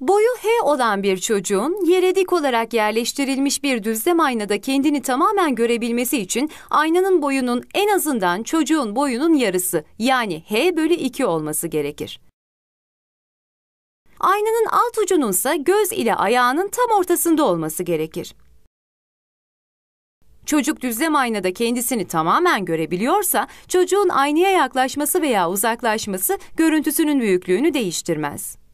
Boyu H olan bir çocuğun yere dik olarak yerleştirilmiş bir düzlem aynada kendini tamamen görebilmesi için aynanın boyunun en azından çocuğun boyunun yarısı yani H bölü 2 olması gerekir. Aynanın alt ucunun ise göz ile ayağının tam ortasında olması gerekir. Çocuk düzlem aynada kendisini tamamen görebiliyorsa, çocuğun aynaya yaklaşması veya uzaklaşması görüntüsünün büyüklüğünü değiştirmez.